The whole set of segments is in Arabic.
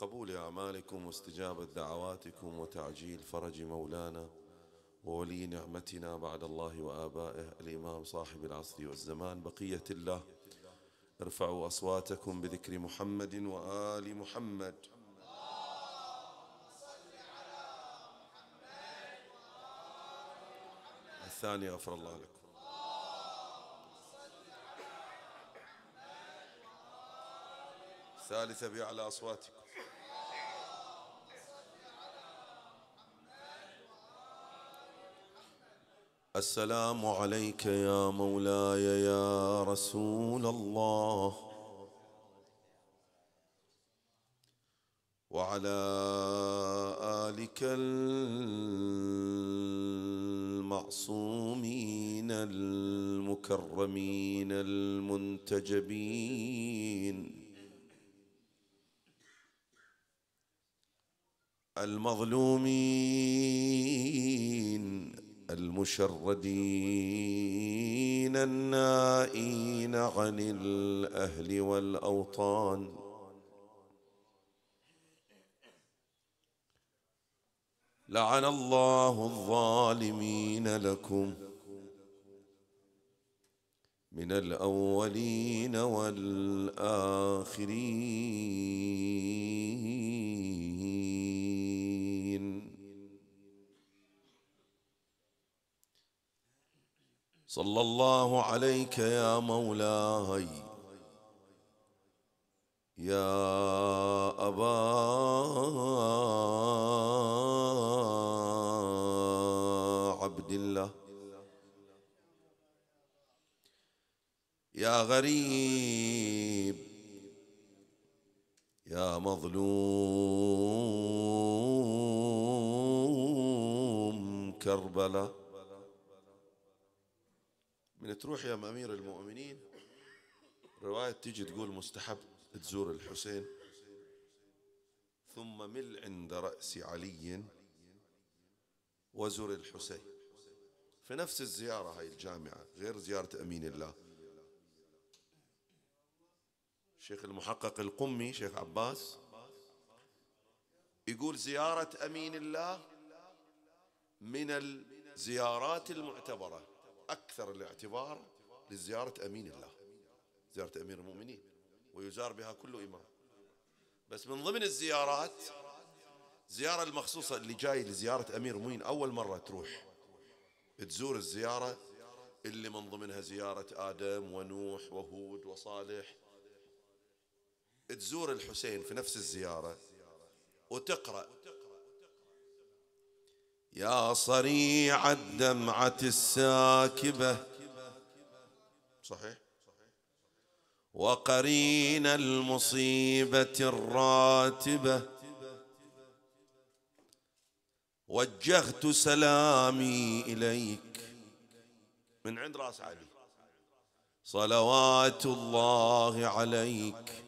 بقبول أعمالكم واستجابة دعواتكم وتعجيل فرج مولانا وولي نعمتنا بعد الله وآبائه الإمام صاحب العصر والزمان بقية الله ارفعوا أصواتكم بذكر محمد وآل محمد الثاني غفر الله لكم الثالثة بأعلى أصواتكم السلام عليك يا مولاي يا رسول الله وعلى آلك المعصومين المكرمين المنتجبين المظلومين المشردين النائين عن الاهل والاوطان لعن الله الظالمين لكم من الاولين والاخرين صلى الله عليك يا مولاي يا أبا عبد الله يا غريب يا مظلوم كربلاء من تروح يا أمير المؤمنين رواية تيجي تقول مستحب تزور الحسين ثم مل عند رأس علي وزر الحسين في نفس الزيارة هاي الجامعة غير زيارة أمين الله شيخ المحقق القمي شيخ عباس يقول زيارة أمين الله من الزيارات المعتبرة أكثر الاعتبار لزيارة أمين الله زيارة أمير المؤمنين ويزار بها كل إمام بس من ضمن الزيارات زيارة المخصوصة اللي جاي لزيارة أمير المؤمنين أول مرة تروح تزور الزيارة اللي من ضمنها زيارة آدم ونوح وهود وصالح تزور الحسين في نفس الزيارة وتقرأ يا صريع الدمعة الساكبة صحيح وقرين المصيبة الراتبة وجهت سلامي إليك من عند راس علي صلوات الله عليك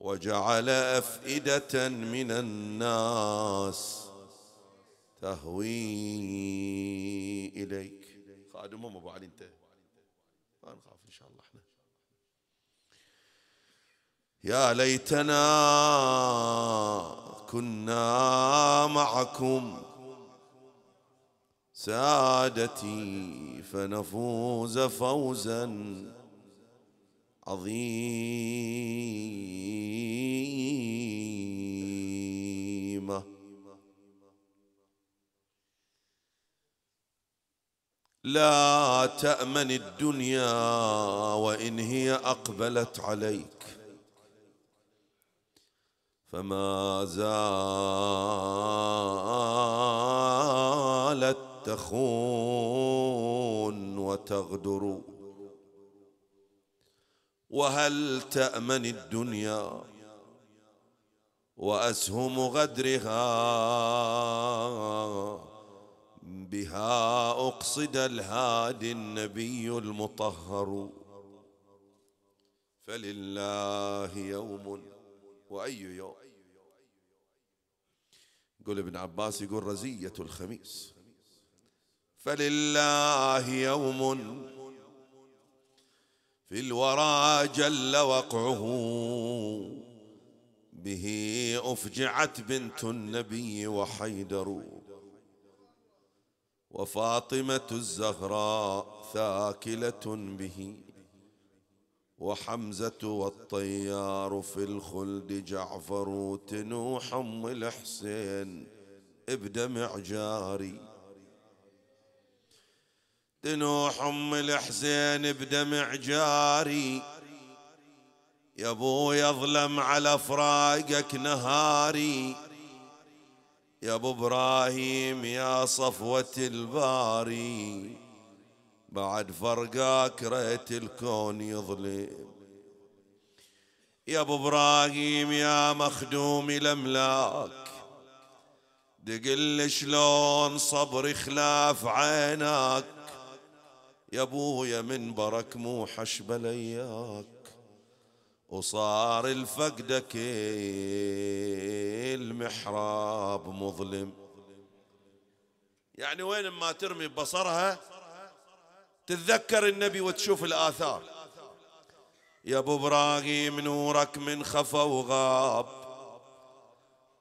وجعل أفئدة من الناس تهوي إليك خادمهم أبو علي أنت ما نخاف إن شاء الله إحنا يا ليتنا كنا معكم سادتي فنفوز فوزا عظيما لا تامن الدنيا وان هي اقبلت عليك فما زالت تخون وتغدر وهل تامن الدنيا واسهم غدرها بها أقصد الهادي النبي المطهر فلله يوم وأي يوم يقول ابن عباس يقول رزية الخميس فلله يوم في الورى جل وقعه به أفجعت بنت النبي وحيدر وفاطمه الزهراء ثاكله به وحمزه والطيار في الخلد جعفر تنوح ام الحسين بدمع جاري تنوح ام الحسين بدمع جاري يا ابوي اظلم على فراقك نهاري يا ابو ابراهيم يا صفوة الباري بعد فرقاك ريت الكون يظلم يا ابو ابراهيم يا مخدوم الاملاك دقل شلون صبر خلاف عيناك يا ابويا من برك مو حشبل اياك وصار الفقدك المحراب مظلم يعني وين ما ترمي بصرها تتذكر النبي وتشوف الآثار يا ابو ابراهيم نورك من خفى وغاب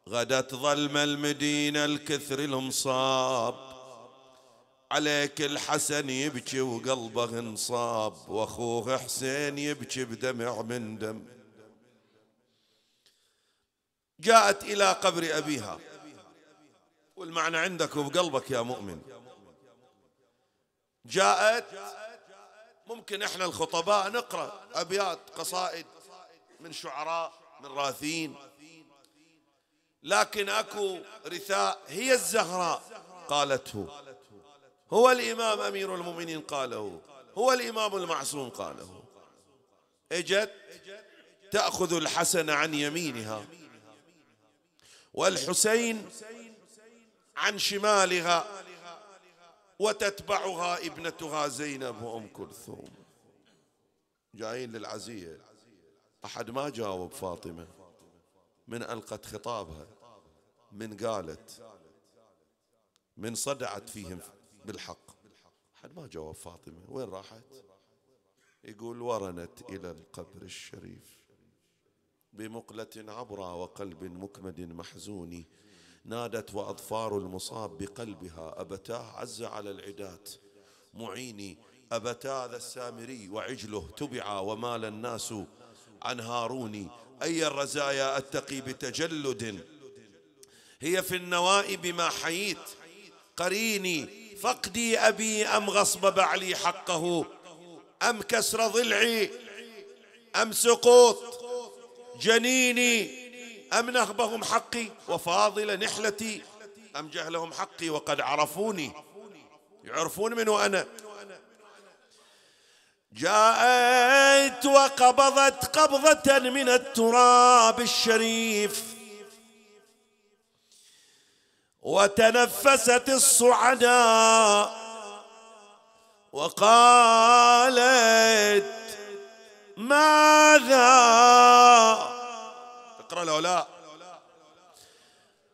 غدت ظلمة المدينة الكثر المصاب عليك الحسن يبكي وقلبه انصاب واخوه حسين يبكي بدمع من دم جاءت الى قبر ابيها والمعنى عندك وبقلبك يا مؤمن جاءت ممكن احنا الخطباء نقرا ابيات قصائد من شعراء من راثين لكن اكو رثاء هي الزهراء قالته هو الإمام أمير المؤمنين قاله هو الإمام المعصوم قاله اجت تأخذ الحسن عن يمينها والحسين عن شمالها وتتبعها ابنتها زينب وأم كلثوم جايين للعزية أحد ما جاوب فاطمة من ألقت خطابها من قالت من صدعت فيهم بالحق حد ما جواب فاطمة وين راحت يقول ورنت إلى القبر الشريف بمقلة عبرة وقلب مكمد محزون نادت وأظفار المصاب بقلبها أبتاه عز على العدات معيني أبتاه ذا السامري وعجله تبعا ومال الناس عن هاروني أي الرزايا أتقي بتجلد هي في النوائب ما حييت قريني فقدي أبي أم غصب بعلي حقه أم كسر ضلعي أم سقوط جنيني أم نهبهم حقي وفاضل نحلتي أم جهلهم حقي وقد عرفوني يعرفون من أنا جاءت وقبضت قبضة من التراب الشريف وتنفست الصعداء وقالت ماذا اقرا لو لا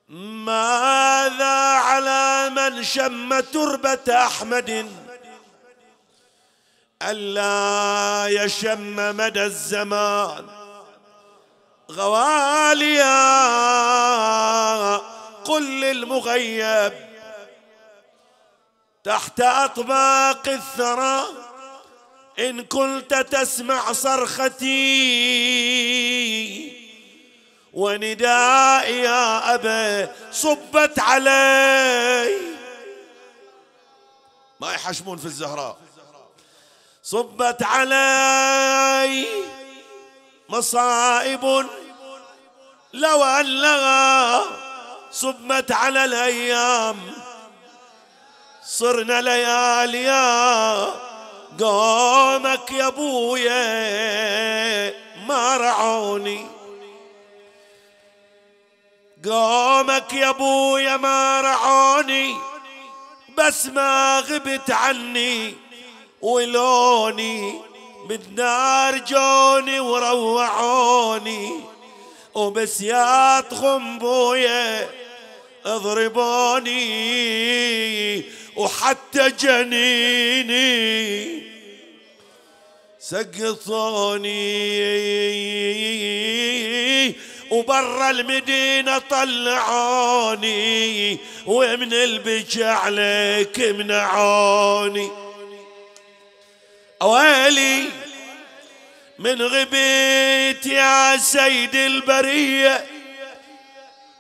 ماذا على من شم تربة أحمد ألا يشم مدى الزمان غواليا قل للمغيب تحت أطباق الثرى إن كنت تسمع صرختي وندائي يا أبا صبت علي ما يحشمون في الزهراء صبت علي مصائب لو أن لها صبت على الأيام صرنا لياليا قومك يا ابويا ما رعوني قومك يا ابويا ما رعوني بس ما غبت عني ولوني بالنار جوني وروعوني وبسيات خنبوية اضربوني وحتى جنيني سقطوني وبرا المدينة طلعوني ومن البجع عليك منعوني أويلي من غبيت يا سيد البرية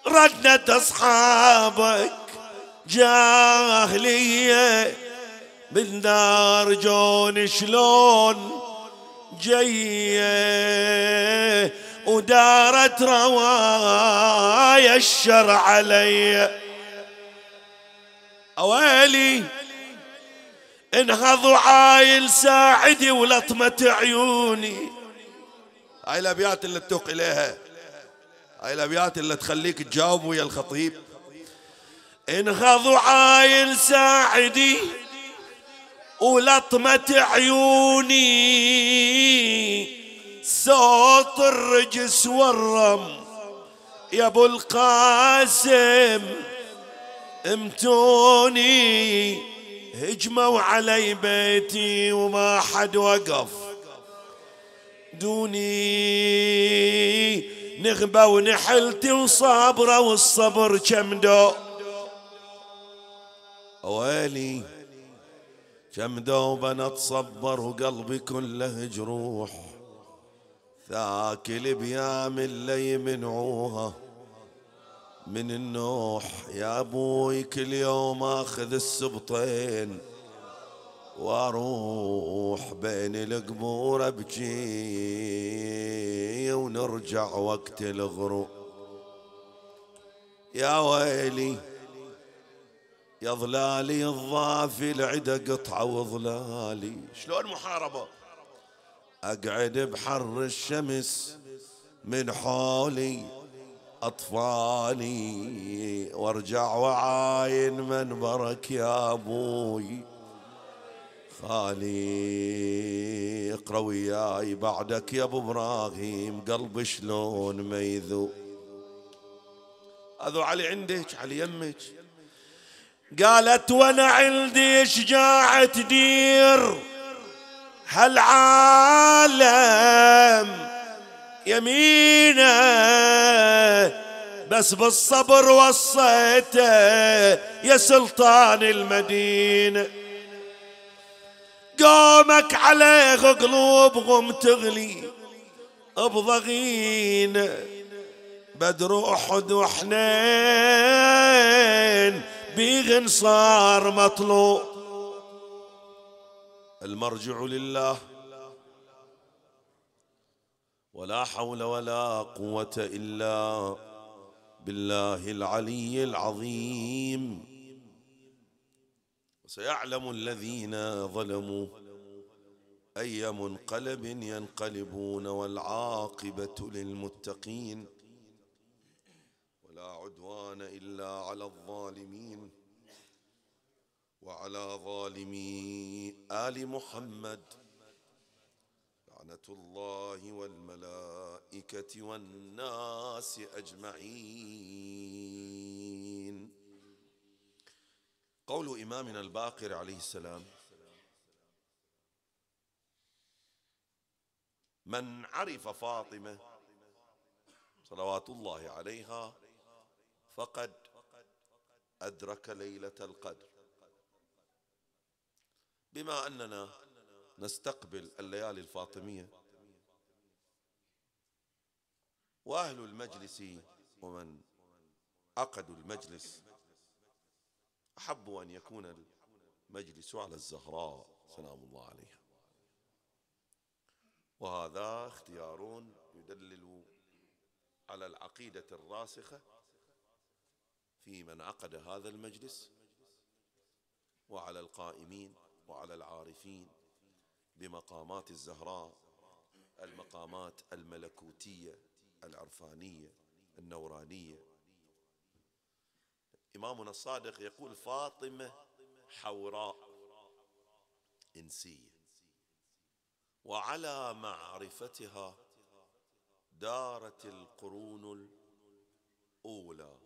ردنا أصحابك جاهلية بالنار جون شلون جية ودارت رواية الشر علي أويلي انهض عايل ساعدي ولطمة عيوني هاي الابيات اللي تتوق اليها هاي الابيات اللي تخليك تجاوب ويا الخطيب انهض عايل ساعدي ولطمة عيوني صوت الرجس والرم يا ابو القاسم امتوني هجموا علي بيتي وما حد وقف دوني نغبة ونحلتي وصابرة والصبر كم دو ويلي كم دوب انا اتصبر وقلبي كله جروح ثاكل بيام اللي يمنعوها من النوح يا ابوي كل يوم اخذ السبطين واروح بين القبور ابجي ونرجع وقت الغروب يا ويلي يا ظلالي الضافي العدا قطعة وظلالي شلون محاربة أقعد بحر الشمس من حولي أطفالي وارجع وعاين منبرك يا أبوي خالي اقرا وياي بعدك يا ابو ابراهيم قلبي شلون ما يذوب اذو علي عندك علي يمك قالت وانا عندي شجاعة دير هالعالم يمينه بس بالصبر وصيته يا سلطان المدينة قومك عليه قلوبهم تغلي بضغينة بدر أحد وحنين بيغن صار مطلوب المرجع لله ولا حول ولا قوه الا بالله العلي العظيم وسيعلم الذين ظلموا اي منقلب ينقلبون والعاقبه للمتقين ولا عدوان الا على الظالمين وعلى ظالمي ال محمد لعنة الله والملائكة والناس أجمعين قول إمامنا الباقر عليه السلام من عرف فاطمة صلوات الله عليها فقد أدرك ليلة القدر بما أننا نستقبل الليالي الفاطمية وأهل المجلس ومن عقدوا المجلس أحبوا أن يكون المجلس على الزهراء سلام الله عليها وهذا اختيار يدلل على العقيدة الراسخة في من عقد هذا المجلس وعلى القائمين وعلى العارفين بمقامات الزهراء المقامات الملكوتية العرفانية النورانية إمامنا الصادق يقول فاطمة حوراء إنسية وعلى معرفتها دارت القرون الأولى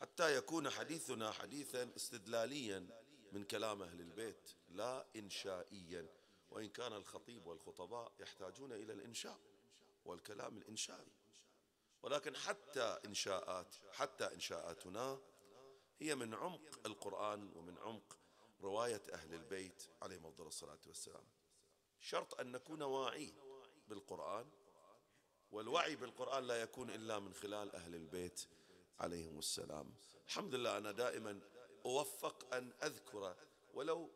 حتى يكون حديثنا حديثا استدلاليا من كلام أهل البيت لا إنشائيا وإن كان الخطيب والخطباء يحتاجون إلى الإنشاء والكلام الإنشائي ولكن حتى إنشاءات حتى إنشاءاتنا هي من عمق القرآن ومن عمق رواية أهل البيت عليهم أفضل الصلاة والسلام شرط أن نكون واعين بالقرآن والوعي بالقرآن لا يكون إلا من خلال أهل البيت عليهم السلام الحمد لله أنا دائما أوفق أن أذكر ولو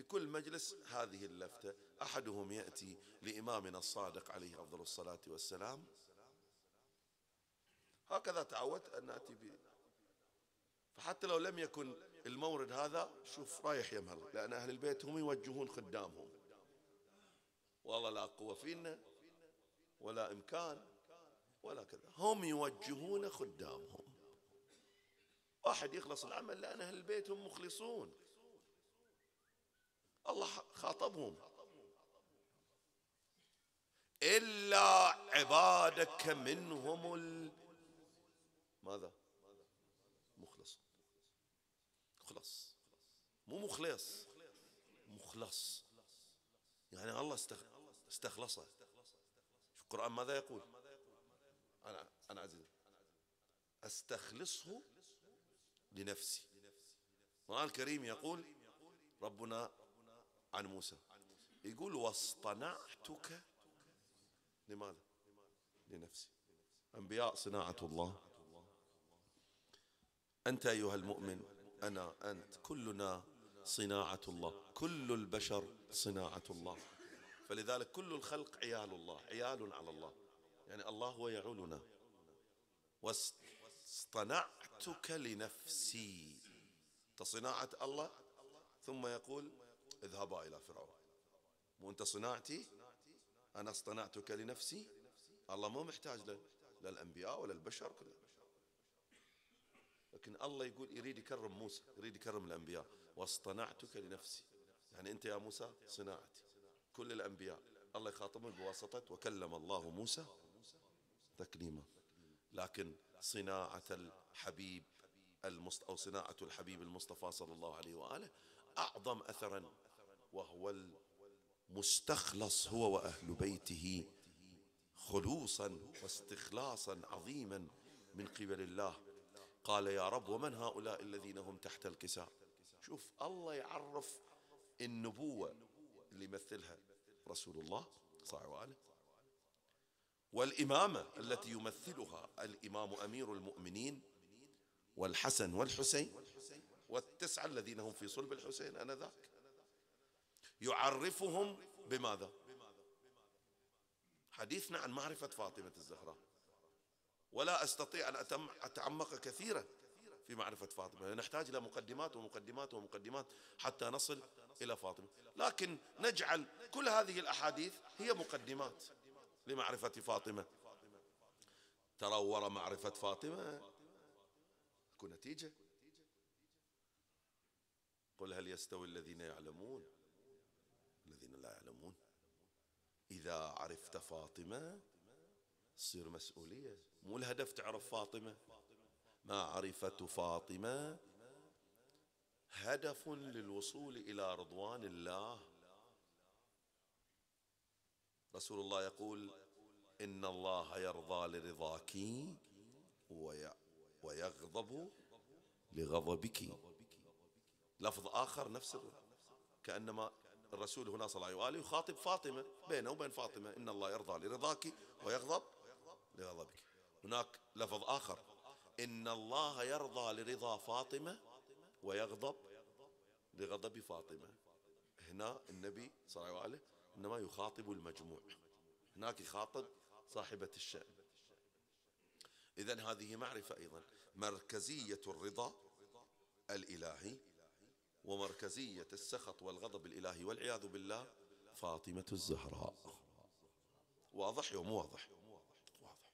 في كل مجلس هذه اللفتة أحدهم يأتي لإمامنا الصادق عليه أفضل الصلاة والسلام هكذا تعودت أن نأتي به فحتى لو لم يكن المورد هذا شوف رايح يمهل لأن أهل البيت هم يوجهون خدامهم والله لا قوة فينا ولا إمكان ولا كذا هم يوجهون خدامهم واحد يخلص العمل لأن أهل البيت هم مخلصون الله خاطبهم إلا عبادك منهم ال... ماذا مخلص مخلص مو مخلص مخلص يعني الله استخ... استخلصه القرآن ماذا يقول أنا أنا عزيز أستخلصه لنفسي القرآن الكريم يقول ربنا عن موسى يقول واصطنعتك لماذا لنفسي أنبياء صناعة الله أنت أيها المؤمن أنا أنت كلنا صناعة الله كل البشر صناعة الله فلذلك كل الخلق عيال الله عيال على الله يعني الله هو يعولنا واصطنعتك لنفسي تصناعة الله ثم يقول اذهبا إلى فرعون مو أنت صناعتي أنا اصطنعتك لنفسي الله مو محتاج للأنبياء ولا البشر كلهم لكن الله يقول يريد يكرم موسى يريد يكرم الأنبياء واصطنعتك لنفسي يعني أنت يا موسى صناعتي كل الأنبياء الله يخاطبهم بواسطة وكلم الله موسى تكليما لكن صناعة الحبيب المصط... أو صناعة الحبيب المصطفى صلى الله عليه وآله أعظم أثرا وهو المستخلص هو واهل بيته خلوصا واستخلاصا عظيما من قبل الله قال يا رب ومن هؤلاء الذين هم تحت الكساء شوف الله يعرف النبوة اللي يمثلها رسول الله صلى الله عليه وسلم والإمامة التي يمثلها الإمام أمير المؤمنين والحسن والحسين والتسعة الذين هم في صلب الحسين أنا ذاك يعرفهم بماذا حديثنا عن معرفة فاطمة الزهراء ولا أستطيع أن أتعمق كثيرا في معرفة فاطمة نحتاج إلى مقدمات ومقدمات ومقدمات حتى نصل إلى فاطمة لكن نجعل كل هذه الأحاديث هي مقدمات لمعرفة فاطمة ترور معرفة فاطمة تكون نتيجة قل هل يستوي الذين يعلمون الذين لا يعلمون إذا عرفت فاطمة تصير مسؤولية مو الهدف تعرف فاطمة ما عرفة فاطمة هدف للوصول إلى رضوان الله رسول الله يقول إن الله يرضى لرضاك ويغضب لغضبك لفظ آخر نفس كأنما الرسول هنا صلى الله عليه وآله يخاطب فاطمة بينه وبين فاطمة إن الله يرضى لرضاك ويغضب لغضبك هناك لفظ آخر إن الله يرضى لرضا فاطمة ويغضب لغضب فاطمة هنا النبي صلى الله عليه وآله إنما يخاطب المجموع هناك يخاطب صاحبة الشأن إذا هذه معرفة أيضا مركزية الرضا الإلهي ومركزية السخط والغضب الإلهي والعياذ بالله فاطمة الزهراء واضح يوم واضح واضح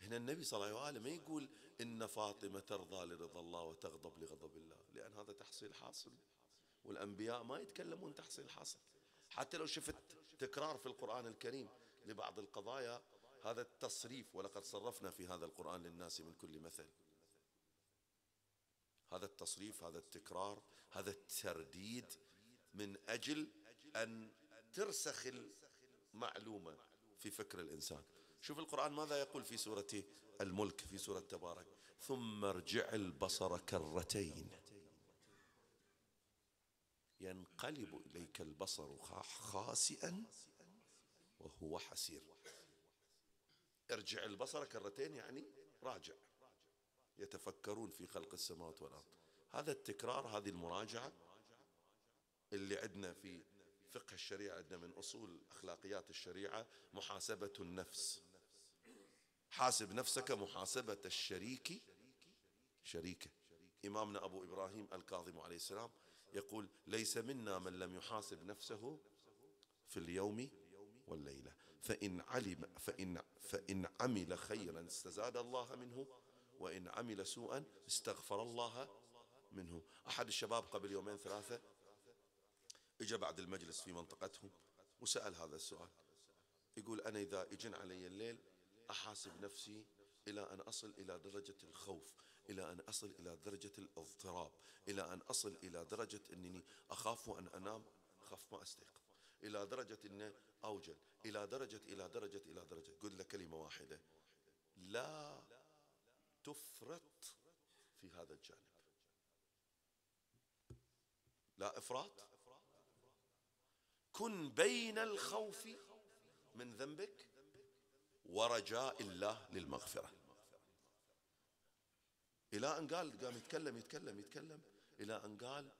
هنا النبي صلى الله عليه وآله ما يقول إن فاطمة ترضى لرضا الله وتغضب لغضب الله لأن هذا تحصيل حاصل والأنبياء ما يتكلمون تحصيل حاصل حتى لو شفت تكرار في القرآن الكريم لبعض القضايا هذا التصريف ولقد صرفنا في هذا القرآن للناس من كل مثل هذا التصريف هذا التكرار هذا الترديد من أجل أن ترسخ المعلومة في فكر الإنسان شوف القرآن ماذا يقول في سورة الملك في سورة تبارك ثم ارجع البصر كرتين ينقلب إليك البصر خاسئا وهو حسير ارجع البصر كرتين يعني راجع يتفكرون في خلق السماوات والأرض هذا التكرار هذه المراجعة اللي عندنا في فقه الشريعة عندنا من أصول أخلاقيات الشريعة محاسبة النفس حاسب نفسك محاسبة الشريك شريكه إمامنا أبو إبراهيم الكاظم عليه السلام يقول ليس منا من لم يحاسب نفسه في اليوم والليلة فإن علم فإن فإن عمل خيرا استزاد الله منه وإن عمل سوءا استغفر الله منه أحد الشباب قبل يومين ثلاثة إجا بعد المجلس في منطقتهم وسأل هذا السؤال يقول أنا إذا إجن علي الليل أحاسب نفسي إلى أن أصل إلى درجة الخوف إلى أن أصل إلى درجة الاضطراب إلى أن أصل إلى درجة أنني أخاف وأن أنام أخاف ما أستيقظ إلى درجة أن أوجل إلى درجة إلى درجة إلى درجة قل له كلمة واحدة لا تفرط في هذا الجانب لا إفراط كن بين الخوف من ذنبك ورجاء الله للمغفرة إلى أن قال قام يتكلم يتكلم يتكلم إلى أن قال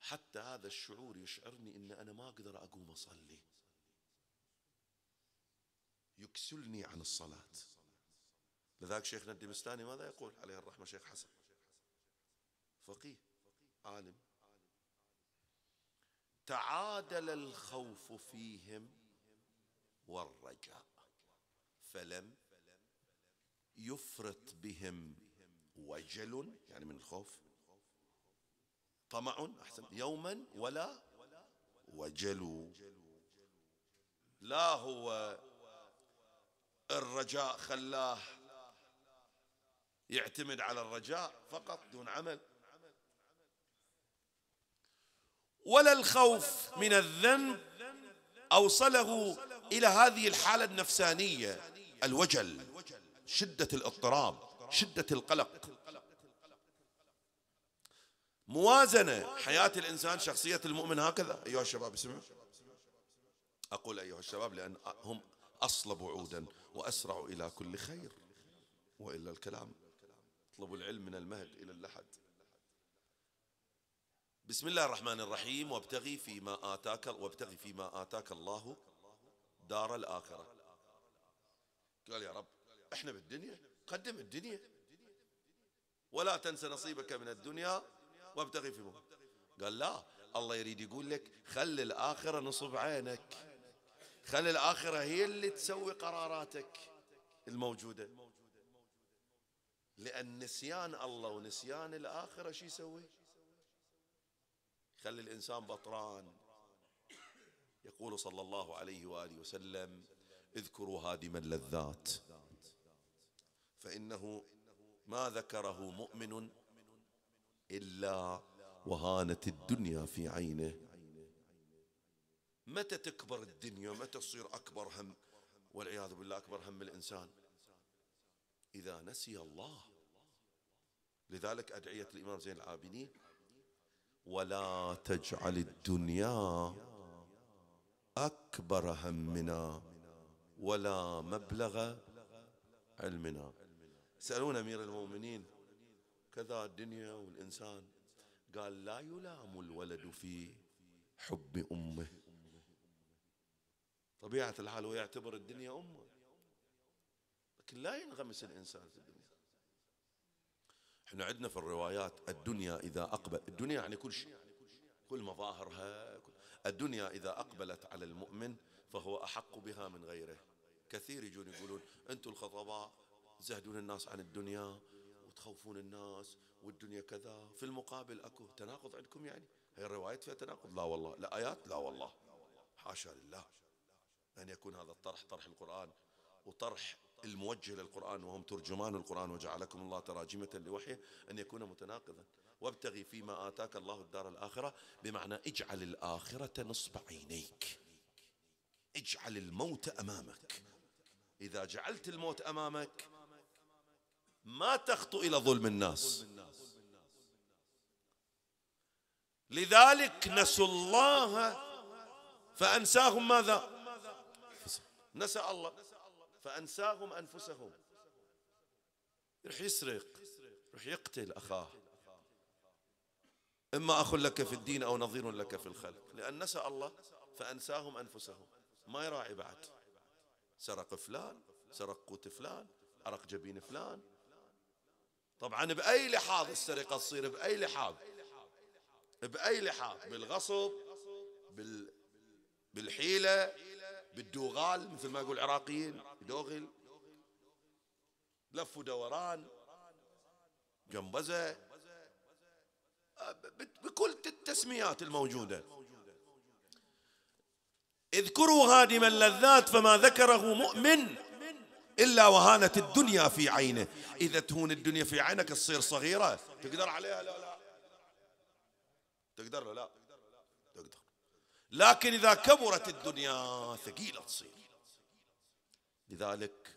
حتى هذا الشعور يشعرني أن أنا ما أقدر أقوم أصلي يكسلني عن الصلاة لذلك شيخنا الدمستاني ماذا يقول عليه الرحمة شيخ حسن فقيه عالم تعادل الخوف فيهم والرجاء فلم يفرط بهم وجل يعني من الخوف طمع أحسن يوما ولا وجلوا لا هو الرجاء خلاه يعتمد على الرجاء فقط دون عمل ولا الخوف من الذنب أوصله إلى هذه الحالة النفسانية الوجل شدة الاضطراب شدة القلق موازنة حياة الإنسان شخصية المؤمن هكذا أيها الشباب اسمعوا أقول أيها الشباب لأن هم أصلب عودا وأسرع إلى كل خير وإلا الكلام اطلبوا العلم من المهد إلى اللحد بسم الله الرحمن الرحيم وابتغي فيما آتاك وابتغي فيما آتاك الله دار الآخرة قال يا رب احنا بالدنيا قدم الدنيا ولا تنسى نصيبك من الدنيا وابتغي فيما قال لا الله يريد يقول لك خلي الآخرة نصب عينك خلي الآخرة هي اللي تسوي قراراتك الموجودة لأن نسيان الله ونسيان الآخرة شو يسوي يخلي الإنسان بطران يقول صلى الله عليه وآله وسلم اذكروا هادم اللذات فإنه ما ذكره مؤمن إلا وهانت الدنيا في عينه متى تكبر الدنيا متى تصير أكبر هم والعياذ بالله أكبر هم الإنسان إذا نسي الله لذلك أدعية الإمام زين العابدين ولا تجعل الدنيا أكبر همنا ولا مبلغ علمنا يسألون أمير المؤمنين كذا الدنيا والإنسان قال لا يلام الولد في حب أمه طبيعة الحال هو يعتبر الدنيا أمه لكن لا ينغمس الإنسان في الدنيا احنا عندنا في الروايات الدنيا إذا أقبل الدنيا يعني كل شيء كل مظاهرها كل الدنيا إذا أقبلت على المؤمن فهو أحق بها من غيره كثير يجون يقولون أنتم الخطباء زهدون الناس عن الدنيا وتخوفون الناس والدنيا كذا في المقابل أكو تناقض عندكم يعني هي الروايات فيها تناقض لا والله لا آيات لا والله حاشا لله أن يكون هذا الطرح طرح القرآن وطرح الموجه للقرآن وهم ترجمان القرآن وجعلكم الله تراجمة لوحيه أن يكون متناقضا وابتغي فيما آتاك الله الدار الآخرة بمعنى اجعل الآخرة نصب عينيك اجعل الموت أمامك إذا جعلت الموت أمامك ما تخطو إلى ظلم الناس لذلك نسوا الله فأنساهم ماذا نسى الله فأنساهم أنفسهم رح يسرق رح يقتل أخاه إما أخ لك في الدين أو نظير لك في الخلق لأن نسى الله فأنساهم أنفسهم ما يراعي بعد سرق فلان سرق قوت فلان أرق جبين فلان طبعا بأي لحاظ السرقة تصير بأي لحاظ بأي لحاظ بالغصب بال... بالحيلة بالدوغال مثل ما يقول العراقيين دوغل لف ودوران جنبزة بكل التسميات الموجودة اذكروا هادم اللذات فما ذكره مؤمن إلا وهانت الدنيا في عينه إذا تهون الدنيا في عينك تصير صغيرة تقدر عليها لا لا تقدر لا لكن إذا كبرت الدنيا ثقيلة تصير لذلك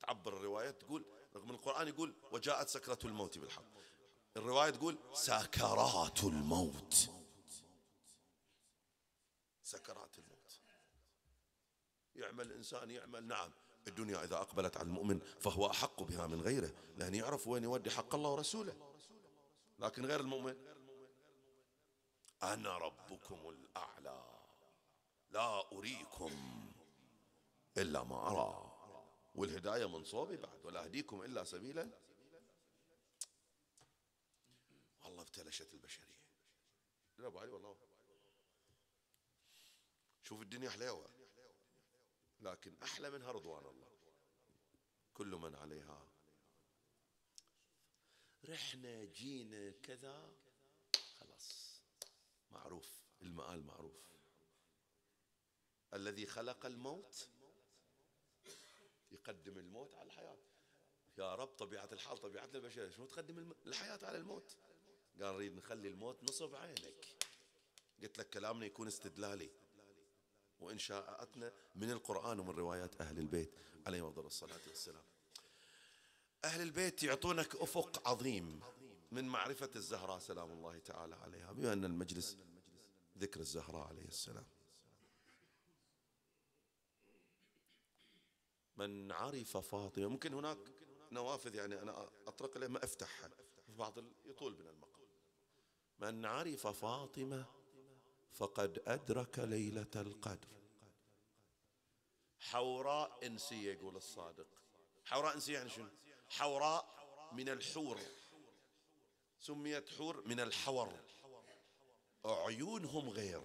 تعبر الرواية تقول رغم القرآن يقول وجاءت سكرة الموت بالحق الرواية تقول سكرات الموت سكرات الموت يعمل الإنسان يعمل نعم الدنيا إذا أقبلت على المؤمن فهو أحق بها من غيره لأن يعرف وين يودي حق الله ورسوله لكن غير المؤمن أنا ربكم الأعلى لا أريكم إلا ما أرى والهداية من صوبي بعد ولا أهديكم إلا سبيلا والله ابتلشت البشرية لا علي والله شوف الدنيا حليوة لكن أحلى منها رضوان الله كل من عليها رحنا جينا كذا معروف المآل معروف الذي خلق الموت يقدم الموت على الحياة يا رب طبيعة الحال طبيعتنا البشرية شنو تقدم الحياة على الموت قال نريد نخلي الموت نصب عينك قلت لك كلامنا يكون استدلالي وإنشاءاتنا من القرآن ومن روايات أهل البيت عليهم أفضل الصلاة والسلام أهل البيت يعطونك أفق عظيم من معرفة الزهراء سلام الله تعالى عليها بما أن المجلس ذكر الزهراء عليه السلام من عرف فاطمة ممكن هناك نوافذ يعني أنا أطرق له ما أفتحها في بعض يطول من المقام من عرف فاطمة فقد أدرك ليلة القدر حوراء إنسية يقول الصادق حوراء إنسية يعني شنو حوراء من الحور سميت حور من الحور عيونهم غير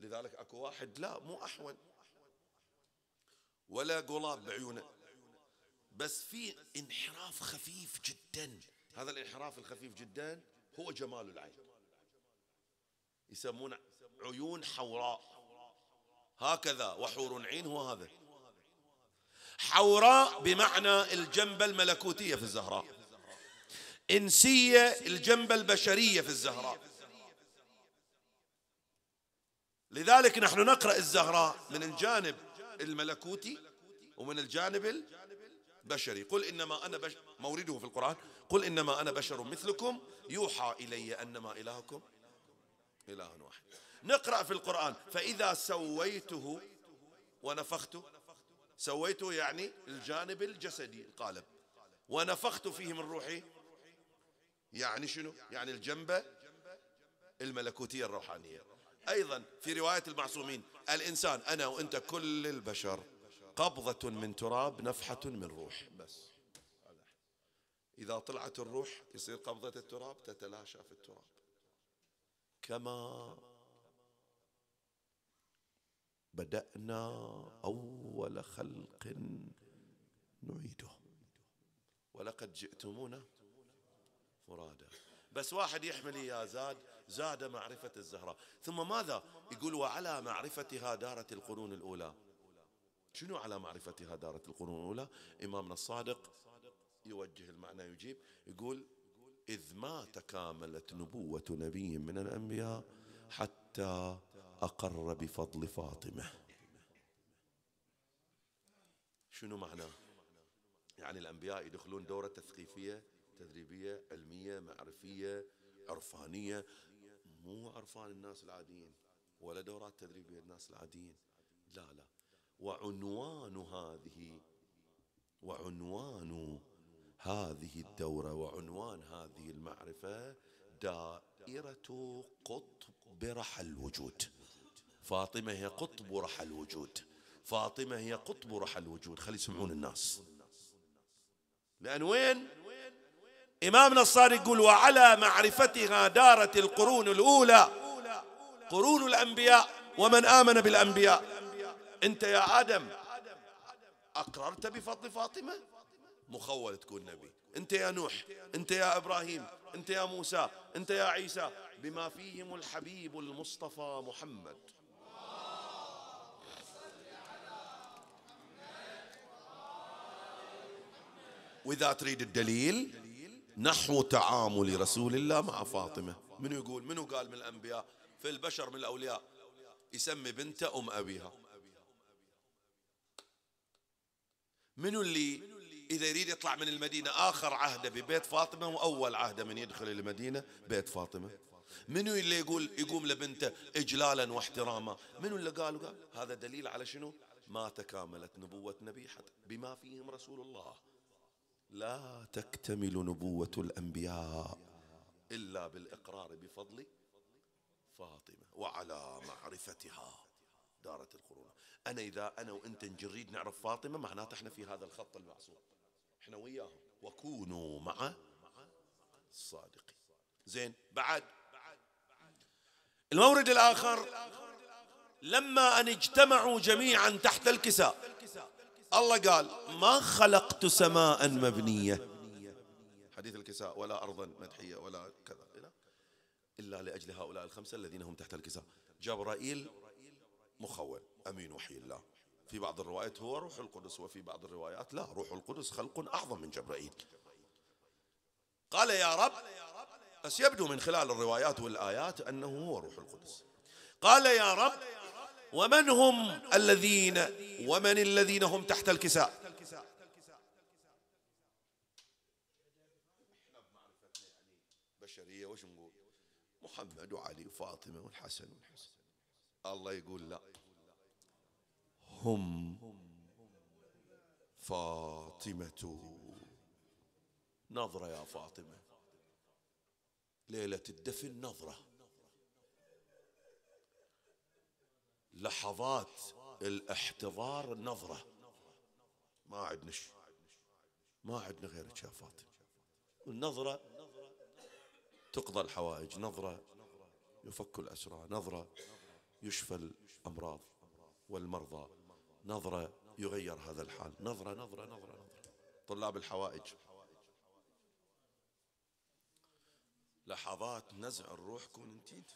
لذلك اكو واحد لا مو احول ولا قلاب بعيونه بس في انحراف خفيف جدا هذا الانحراف الخفيف جدا هو جمال العين يسمونه عيون حوراء هكذا وحور عين هو هذا حوراء بمعنى الجنبة الملكوتية في الزهراء إنسية الجنبة البشرية في الزهراء لذلك نحن نقرأ الزهراء من الجانب الملكوتي ومن الجانب البشري قل إنما أنا بشر مورده في القرآن قل إنما أنا بشر مثلكم يوحى إلي أنما إلهكم إله واحد نقرأ في القرآن فإذا سويته ونفخته سويته يعني الجانب الجسدي القالب ونفخت فيه من روحي يعني شنو يعني الجنبة الملكوتية الروحانية أيضا في رواية المعصومين الإنسان أنا وأنت كل البشر قبضة من تراب نفحة من روح بس إذا طلعت الروح يصير قبضة التراب تتلاشى في التراب كما بدأنا أول خلق نعيده ولقد جئتمونا مرادا بس واحد يحمل يا زاد زاد معرفة الزهراء ثم ماذا يقول وعلى معرفتها دارت القرون الأولى شنو على معرفتها دارت القرون الأولى إمامنا الصادق يوجه المعنى يجيب يقول إذ ما تكاملت نبوة نبي من الأنبياء حتى أقر بفضل فاطمة شنو معناه يعني الأنبياء يدخلون دورة تثقيفية تدريبية علمية معرفية عرفانية مو عرفان الناس العاديين ولا دورات تدريبية الناس العاديين لا لا وعنوان هذه وعنوان هذه الدورة وعنوان هذه المعرفة دائرة قطب رحى الوجود فاطمة هي قطب رحى الوجود فاطمة هي قطب رحى الوجود خلي يسمعون الناس لأن وين إمامنا الصادق يقول وعلى معرفتها دارت القرون الأولى قرون الأنبياء ومن آمن بالأنبياء أنت يا آدم أقررت بفضل فاطمة مخول تكون نبي أنت يا نوح أنت يا إبراهيم أنت يا موسى أنت يا عيسى بما فيهم الحبيب المصطفى محمد وإذا تريد الدليل نحو تعامل رسول الله مع فاطمة من يقول منو قال من الأنبياء في البشر من الأولياء يسمي بنته أم أبيها منو اللي إذا يريد يطلع من المدينة آخر عهده ببيت فاطمة وأول عهده من يدخل المدينة بيت فاطمة منو اللي يقول يقوم لبنته إجلالا واحتراما منو اللي قال هذا دليل على شنو ما تكاملت نبوة نبي حتى بما فيهم رسول الله لا تكتمل نبوة الأنبياء إلا بالإقرار بفضل فاطمة وعلى معرفتها دارت القرون أنا إذا أنا وأنت نجريد نعرف فاطمة معناته إحنا في هذا الخط المعصوم إحنا وياهم وكونوا مع الصادقين زين بعد المورد الآخر لما أن اجتمعوا جميعا تحت الكساء الله قال ما خلقت سماء مبنية حديث الكساء ولا أرضا مدحية ولا كذا إلا لأجل هؤلاء الخمسة الذين هم تحت الكساء جبرائيل مخول أمين وحي الله في بعض الروايات هو روح القدس وفي بعض الروايات لا روح القدس خلق أعظم من جبرائيل قال يا رب بس يبدو من خلال الروايات والآيات أنه هو روح القدس قال يا رب ومن هم الذين ومن الذين هم تحت الكساء بشرية وش نقول محمد وعلي وفاطمة والحسن والحسن الله يقول لا هم فاطمة نظرة يا فاطمة ليلة الدفن نظره لحظات الاحتضار النظرة ما عندنا شيء ما عندنا غير شافات النظرة تقضى الحوائج نظرة يفك الأسرى نظرة يشفى الأمراض والمرضى نظرة يغير هذا الحال نظرة نظرة نظرة, نظرة. طلاب الحوائج لحظات نزع الروح كون انتيت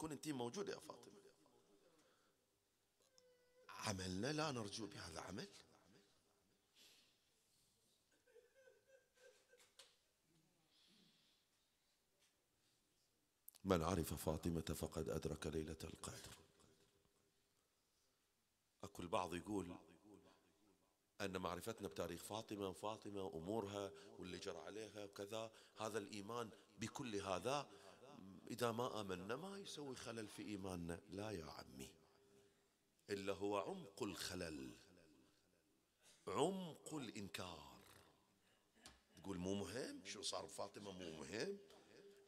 تكون أنت موجودة يا فاطمة عملنا لا نرجو بهذا عمل من عرف فاطمة فقد أدرك ليلة القدر أكو البعض يقول أن معرفتنا بتاريخ فاطمة فاطمة أمورها واللي جرى عليها وكذا هذا الإيمان بكل هذا إذا ما آمنا ما يسوي خلل في إيماننا لا يا عمي إلا هو عمق الخلل عمق الإنكار تقول مو مهم شو صار فاطمة مو مهم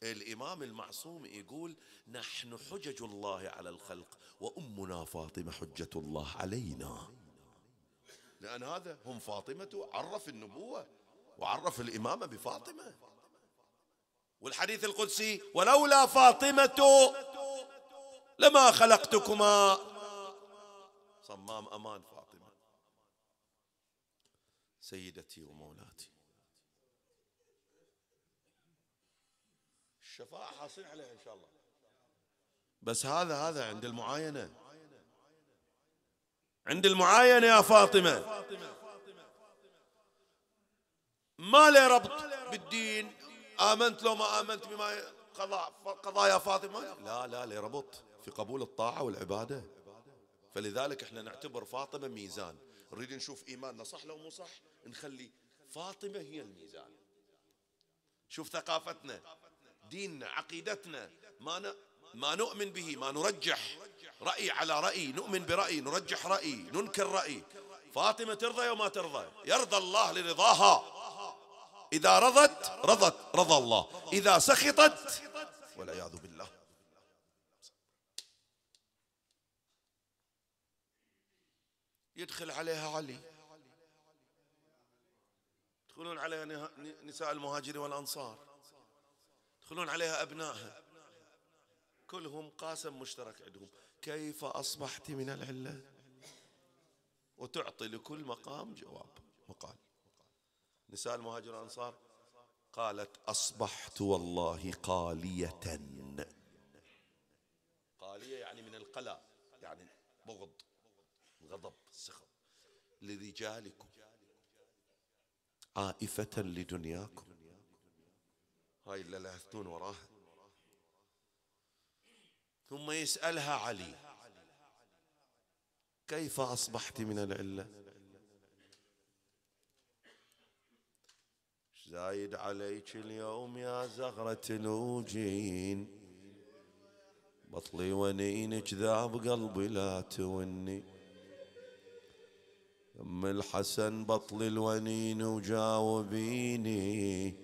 الإمام المعصوم يقول نحن حجج الله على الخلق وأمنا فاطمة حجة الله علينا لأن هذا هم فاطمة عرف النبوة وعرف الإمامة بفاطمة والحديث القدسي ولولا فاطمة لما خلقتكما صمام أمان فاطمة سيدتي ومولاتي الشفاعة حاصلين عليها إن شاء الله بس هذا هذا عند المعاينة عند المعاينة يا فاطمة ما له ربط بالدين آمنت لو ما آمنت بما قضايا فاطمة لا لا لا ربط في قبول الطاعة والعبادة فلذلك احنا نعتبر فاطمة ميزان نريد نشوف إيماننا صح لو مو صح نخلي فاطمة هي الميزان شوف ثقافتنا ديننا عقيدتنا ما ن... ما نؤمن به ما نرجح رأي على رأي نؤمن برأي نرجح رأي ننكر رأي فاطمة ترضى وما ترضى يرضى الله لرضاها إذا رضت رضت رضى الله إذا سخطت والعياذ بالله يدخل عليها علي يدخلون عليها نساء المهاجرين والأنصار يدخلون عليها أبنائها كلهم قاسم مشترك عندهم كيف أصبحت من العلة وتعطي لكل مقام جواب مقال نساء المهاجر الأنصار قالت أصبحت والله قالية قالية يعني من القلا يعني بغض غضب سخط لرجالكم عائفة لدنياكم هاي اللي لهثتون وراها ثم يسألها علي كيف أصبحت من العلة زايد عليك اليوم يا زغرة الوجين بطلي ونينك ذاب قلبي لا توني أم الحسن بطلي الونين وجاوبيني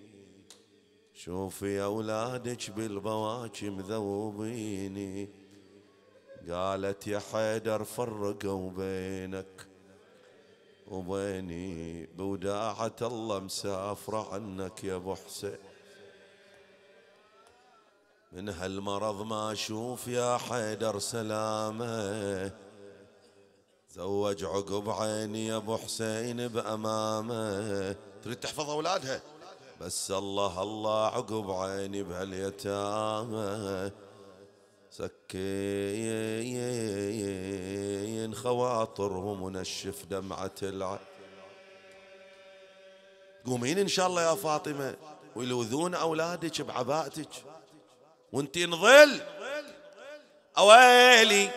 شوفي أولادك بالبواكي مذوبيني قالت يا حيدر فرقوا بينك وبيني بوداعة الله مسافرة عنك يا ابو حسين من هالمرض ما اشوف يا حيدر سلامه زوج عقب عيني يا ابو حسين بامامه تريد تحفظ اولادها بس الله الله عقب عيني بهاليتامى سكين خواطرهم ونشف دمعة العين قومين إن شاء الله يا فاطمة ويلوذون أولادك بعباءتك وانتين نظل أويلي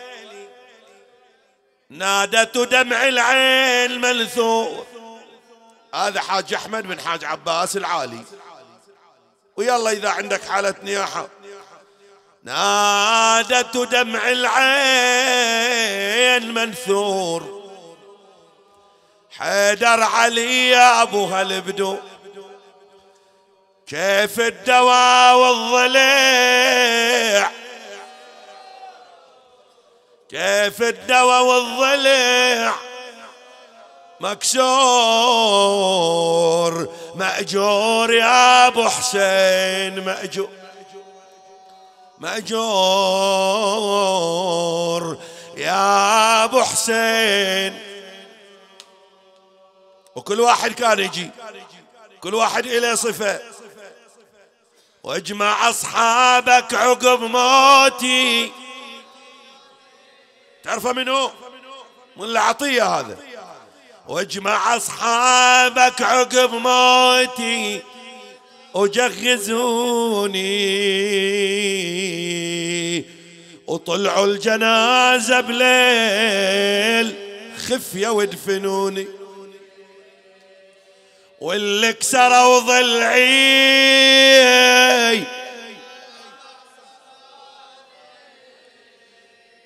نادت دمع العين ملثور هذا حاج أحمد بن حاج عباس العالي ويلا إذا عندك حالة نياحة نادت دمع العين منثور حيدر علي يا ابو هالبدو كيف الدواء والضلع كيف الدواء والضلع مكسور مأجور يا ابو حسين مأجور مأجور يا أبو حسين وكل واحد كان يجي كل واحد إلى صفة واجمع أصحابك عقب موتي تعرفه منو من العطية هذا واجمع أصحابك عقب موتي وجغزوني وطلعوا الجنازة بليل خفية ودفنوني واللي كسروا ضلعي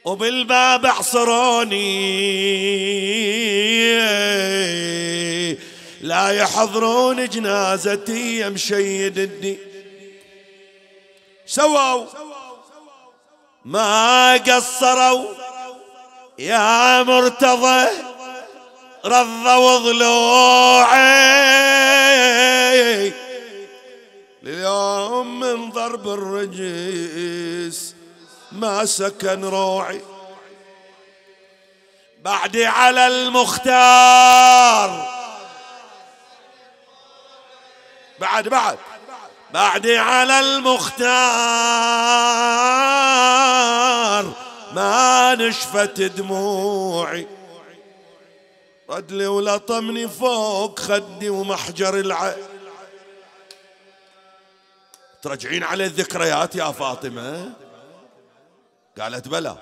وبالباب احصروني لا يحضرون جنازتي يا مشيد الدين سووا ما قصروا يا مرتضى رضوا ضلوعي اليوم من ضرب الرجس ما سكن روعي بعدي على المختار بعد بعد بعدي على المختار ما نشفت دموعي رد لي ولطمني فوق خدي ومحجر العين ترجعين على الذكريات يا فاطمة قالت بلى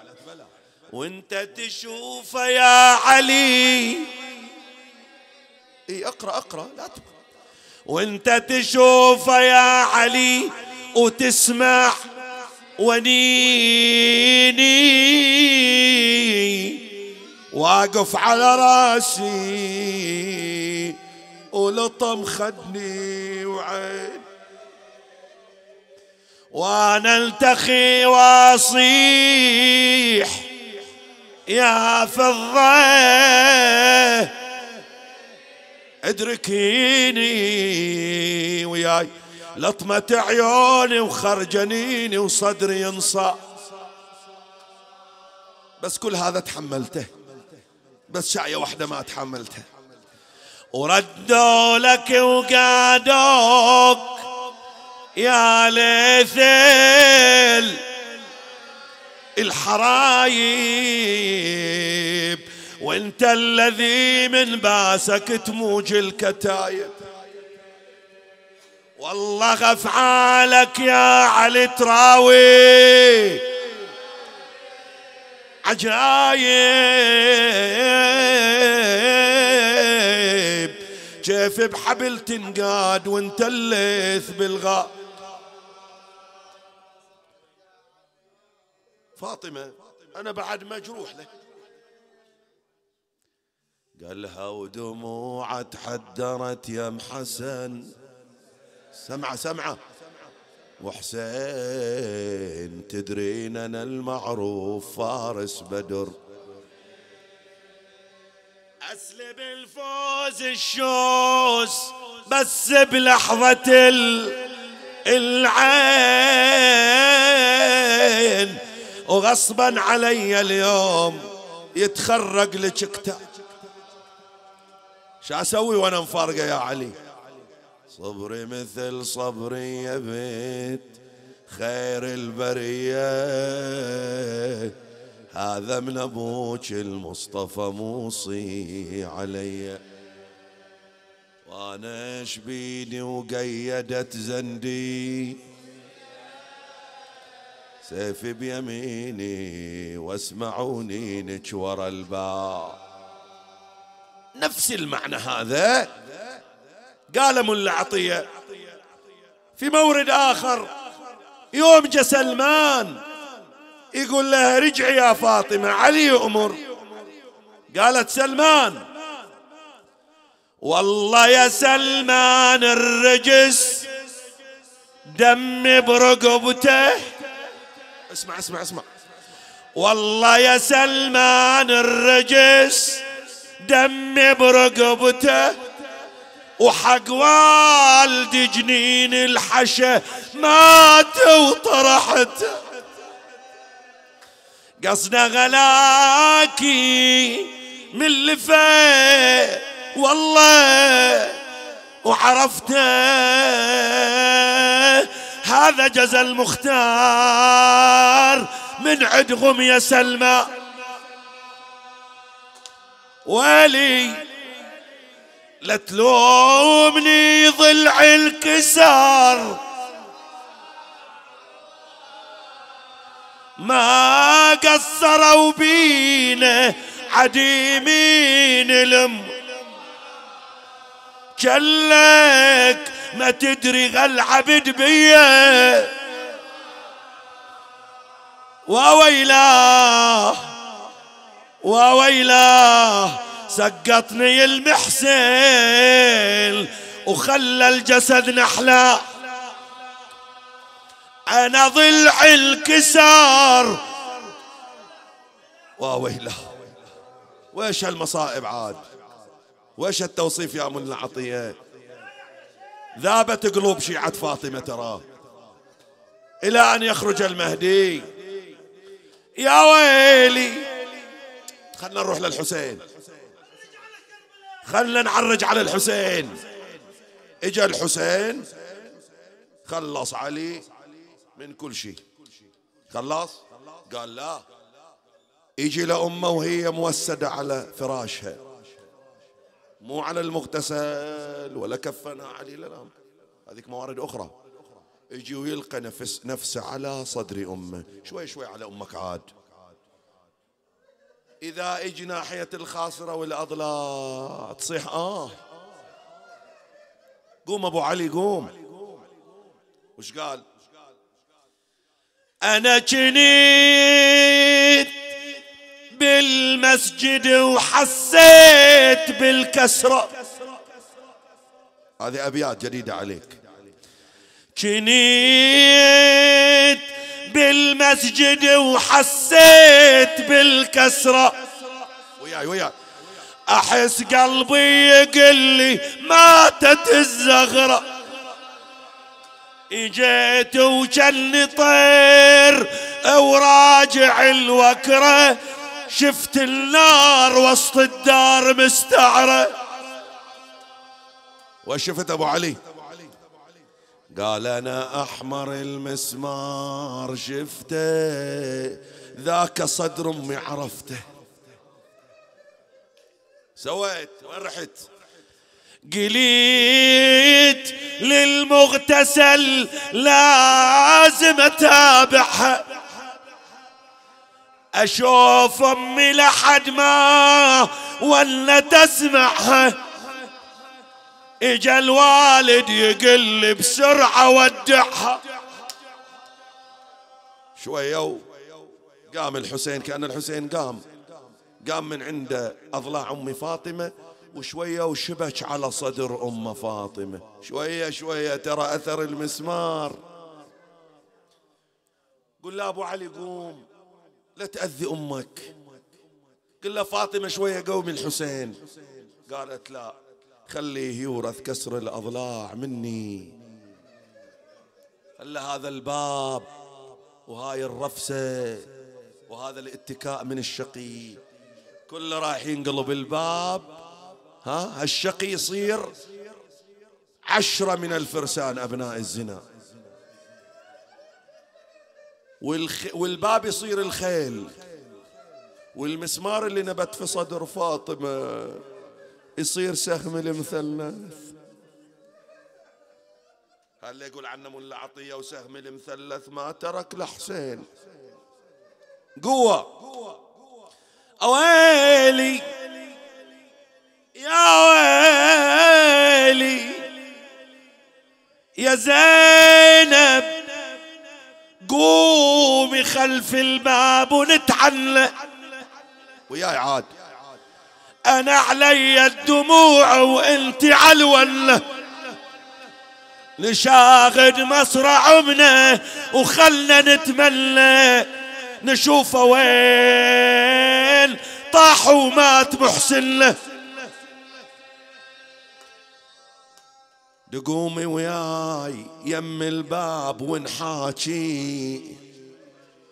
وانت تشوفه يا علي اي اقرا اقرا لا تقرا وانت تشوفه يا علي وتسمع ونيني واقف على راسي ولطم خدني وعين وانا التخي واصيح يا فضه ادركيني وياي لطمة عيوني وخرجنيني وصدري ينصاع بس كل هذا تحملته بس شعية واحدة ما تحملته وردوا لك وقادوك يا ليثل الحرايب وانت الذي من باسك تموج الكتايب والله غف عالك يا علي تراوي عجايب جيف بحبل تنقاد وانت الليث بالغاء فاطمة أنا بعد مجروح لك قالها ودموعة ودموع تحدرت يا ام حسن سمعه سمعه وحسين تدرين انا المعروف فارس بدر اسلب الفوز الشوس بس بلحظة العين وغصبا علي اليوم يتخرق لك كتاب شو اسوي وانا مفارقه يا علي صبري مثل صبري يا بيت خير البريه هذا من ابوك المصطفى موصي علي وانا شبيني وقيدت زندي سيفي بيميني واسمعوني نج ورا الباب نفس المعنى هذا قال ملا عطية في مورد آخر يوم جا سلمان يقول لها رجعي يا فاطمة علي أمر قالت سلمان والله يا سلمان الرجس دمي برقبته اسمع اسمع اسمع والله يا سلمان الرجس دمي برقبته وحق والدي جنين الحشا مات وطرحته قصنا غلاكي من لفه والله وعرفته هذا جزى المختار من عدغم يا سلمى ولي لا تلومني ضلع الكسار ما قصروا بينا عديمين لم جلك ما تدري عبد بيه وويلاه وويلا سقطني المحسن وخلى الجسد نحلى انا ضلع الكسار واويله ويش هالمصائب عاد ويش التوصيف يا من العطية ذابت قلوب شيعة فاطمة ترى إلى أن يخرج المهدي يا ويلي خلنا نروح للحسين خلنا نعرج على الحسين اجا الحسين خلص علي من كل شيء خلص قال لا يجي لأمه وهي موسدة على فراشها مو على المغتسل ولا كفنا علي لا لا هذيك موارد أخرى يجي ويلقى نفس نفسه على صدر أمه شوي شوي على أمك عاد إذا إج ناحية الخاصرة والأضلاع تصيح آه قوم أبو علي قوم وش قال أنا جنيت بالمسجد وحسيت بالكسرة هذه أبيات جديدة عليك جنيت بالمسجد وحسيت بالكسرة وياي وياي أحس قلبي يقل لي ماتت الزغرة اجيت وجني طير وراجع الوكرة شفت النار وسط الدار مستعرة وشفت أبو علي قال انا احمر المسمار شفته ذاك صدر امي عرفته سويت وين رحت قليت للمغتسل لازم اتابعها اشوف امي لحد ما ولا تسمعها اجا الوالد يقل بسرعة ودعها شوية قام الحسين كأن الحسين قام قام من عند أضلاع أمي فاطمة وشوية وشبك على صدر أم فاطمة شوية شوية ترى أثر المسمار قل له أبو علي قوم لا تأذي أمك قل له فاطمة شوية قومي الحسين قالت لا خليه يورث كسر الأضلاع مني خلى هذا الباب وهاي الرفسة وهذا الاتكاء من الشقي كل راح ينقلب الباب ها الشقي يصير عشرة من الفرسان أبناء الزنا والخ... والباب يصير الخيل والمسمار اللي نبت في صدر فاطمه يصير سهم المثلث هلا يقول عنا ملا عطية وسهم المثلث ما ترك لحسين قوة أويلي يا ويلي يا زينب قومي خلف الباب ونتعلق وياي عاد أنا علي الدموع وإنت على الولة لشاغد مصرع ابنه وخلنا نتملى نشوفه وين طاح ومات محسن له تقومي وياي يم الباب ونحاكي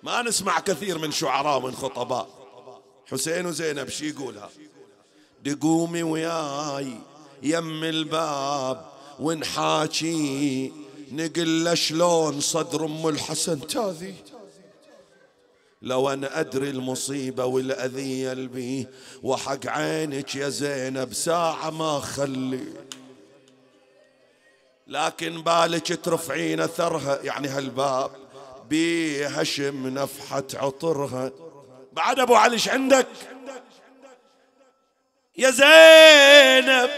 ما نسمع كثير من شعراء ومن خطباء حسين وزينب شي يقولها دقومي وياي يم الباب ونحاكي نقل شلون صدر ام الحسن تاذي لو انا ادري المصيبه والاذيه البي وحق عينك يا زينب ساعه ما خلي لكن بالك ترفعين اثرها يعني هالباب بيها شم نفحه عطرها بعد ابو علي عندك يا زينب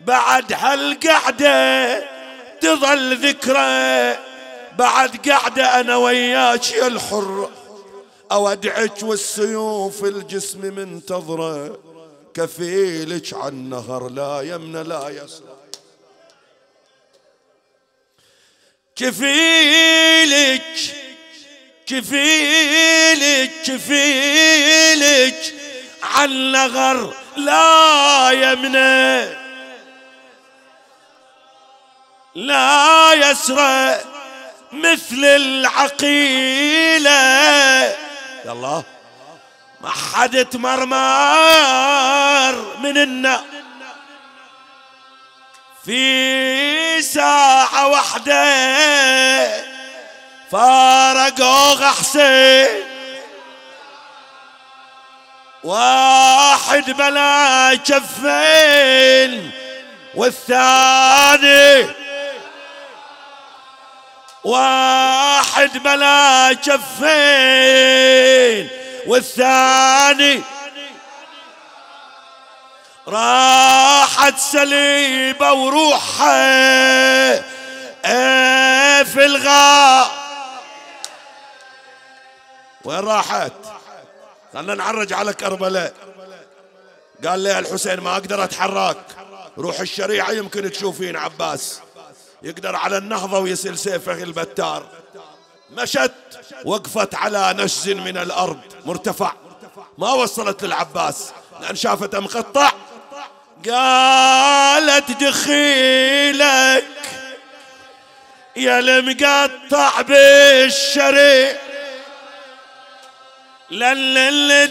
بعد هالقعدة تظل ذكرى بعد قعدة أنا وياك يا الحرة أودعك والسيوف الجسم منتظرة كفيلك عن نهر لا يمنى لا يسرى كفيلك كفيلك كفيلك عن نهر لا يمنى لا يسرى مثل العقيلة يا الله ما حد تمرمر من النا في ساعة واحدة فارقوا حسين واحد بلا كفين والثاني واحد بلا كفين والثاني راحت سليبه وروحها في الغار وين راحت؟ خلنا نعرج على كربلاء قال لي الحسين ما أقدر أتحرك روح الشريعة يمكن تشوفين عباس يقدر على النهضة ويسل سيفه البتار مشت وقفت على نشز من الأرض مرتفع ما وصلت للعباس لأن شافته مقطع قالت دخيلك يا المقطع بالشريع للي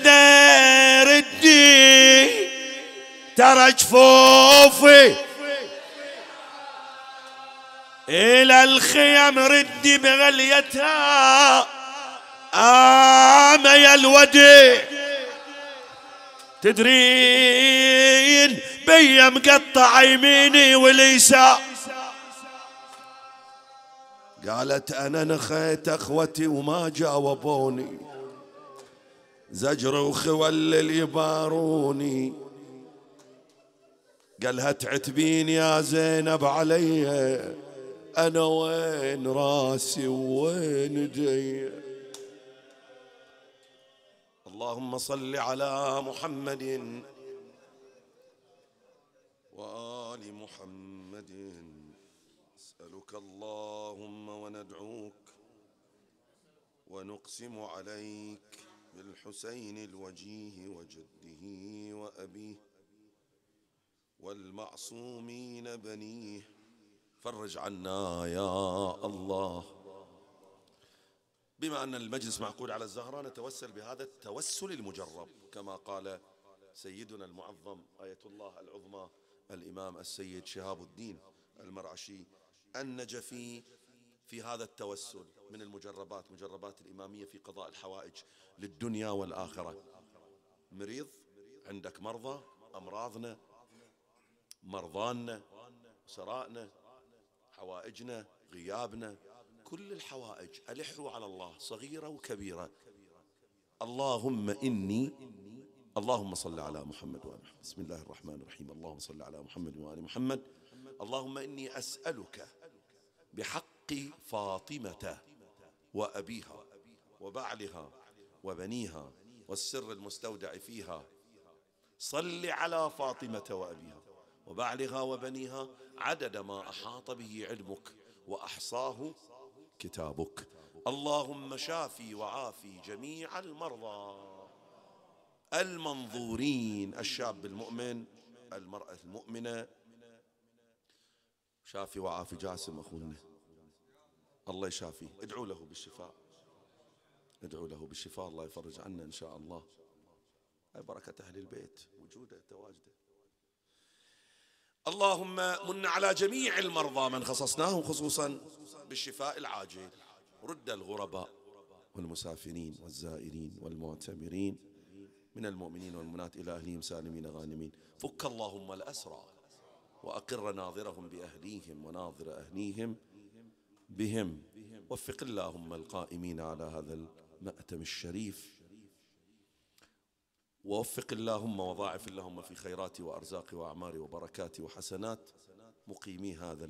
ترى جفوفي إلى الخيم ردي بغليتها آم يا الودي تدرين بيا مقطع يميني وليسا قالت أنا نخيت أخوتي وما جاوبوني زجر وخول اللي يباروني قالها تعتبين يا زينب علي انا وين راسي وين جاي اللهم صل على محمد وال محمد نسالك اللهم وندعوك ونقسم عليك الحسين الوجيه وجده وأبيه والمعصومين بنيه فرج عنا يا الله بما أن المجلس معقود على الزهرة نتوسل بهذا التوسل المجرب كما قال سيدنا المعظم آية الله العظمى الإمام السيد شهاب الدين المرعشي النجفي في هذا التوسل من المجربات مجربات الإمامية في قضاء الحوائج للدنيا والآخرة مريض عندك مرضى أمراضنا مرضانا سرائنا حوائجنا غيابنا كل الحوائج ألحوا على الله صغيرة وكبيرة اللهم إني اللهم صل على محمد وآل محمد بسم الله الرحمن الرحيم اللهم صل على محمد وآل محمد اللهم إني أسألك بحق حق فاطمة وأبيها وبعلها وبنيها والسر المستودع فيها صل على فاطمة وأبيها وبعلها وبنيها عدد ما أحاط به علمك وأحصاه كتابك اللهم شافي وعافي جميع المرضى المنظورين الشاب المؤمن المرأة المؤمنة شافي وعافي جاسم أخونا الله يشافيه ادعوا له بالشفاء ادعوا له بالشفاء الله يفرج عنا إن شاء الله هاي بركة أهل البيت وجوده تواجده اللهم من على جميع المرضى من خصصناهم خصوصا بالشفاء العاجل رد الغرباء والمسافرين والزائرين والمعتمرين من المؤمنين والمنات إلى أهلهم سالمين غانمين فك اللهم الأسرى وأقر ناظرهم بأهليهم وناظر أهليهم بهم وفق اللهم القائمين على هذا المأتم الشريف ووفق اللهم وضاعف اللهم في خيراتي وأرزاقي وأعمار وبركاتي وحسنات مقيمي هذا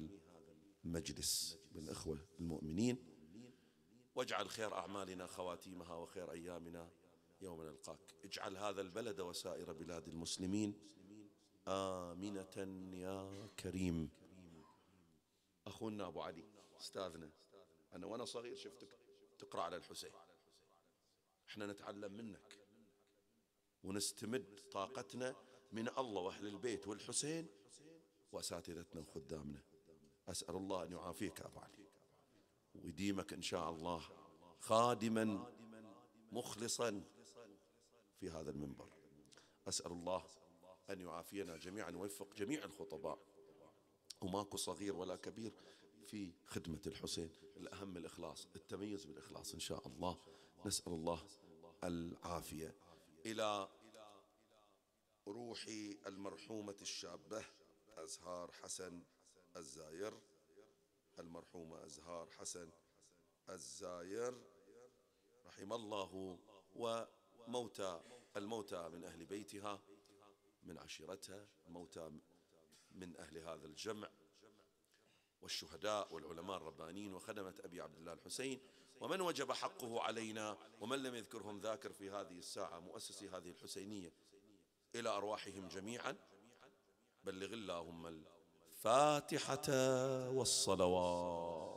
المجلس من إخوة المؤمنين واجعل خير أعمالنا خواتيمها وخير أيامنا يوم نلقاك اجعل هذا البلد وسائر بلاد المسلمين آمنة يا كريم أخونا أبو علي استاذنا أنا وأنا صغير شفتك تقرأ على الحسين احنا نتعلم منك ونستمد طاقتنا من الله وأهل البيت والحسين وأساتذتنا وخدامنا أسأل الله أن يعافيك أبو علي ويديمك إن شاء الله خادما مخلصا في هذا المنبر أسأل الله أن يعافينا جميعا ويوفق جميع الخطباء وماكو صغير ولا كبير في خدمة الحسين الأهم الإخلاص التميز بالإخلاص إن شاء الله نسأل الله العافية إلى روحي المرحومة الشابة أزهار حسن الزاير المرحومة أزهار حسن الزاير رحم الله وموتى الموتى من أهل بيتها من عشيرتها الموتى من أهل هذا الجمع والشهداء والعلماء الربانيين وخدمة أبي عبد الله الحسين ومن وجب حقه علينا ومن لم يذكرهم ذاكر في هذه الساعة مؤسسي هذه الحسينية إلى أرواحهم جميعا بلغ اللهم الفاتحة والصلوات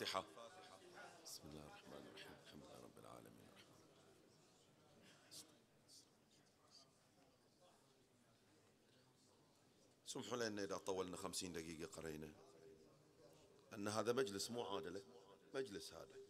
الفاتحة بسم الله الرحمن الرحيم الحمد لله رب العالمين سمحوا لنا إذا طولنا خمسين دقيقة قرينا أن هذا مجلس مو عادلة مجلس هذا